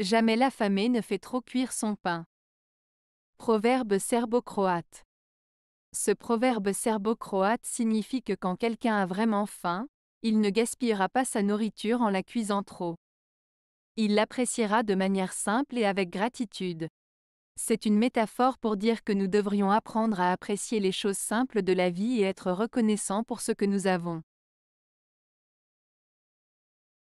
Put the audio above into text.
Jamais l'affamé ne fait trop cuire son pain. Proverbe serbo-croate. Ce proverbe serbo-croate signifie que quand quelqu'un a vraiment faim, il ne gaspillera pas sa nourriture en la cuisant trop. Il l'appréciera de manière simple et avec gratitude. C'est une métaphore pour dire que nous devrions apprendre à apprécier les choses simples de la vie et être reconnaissants pour ce que nous avons.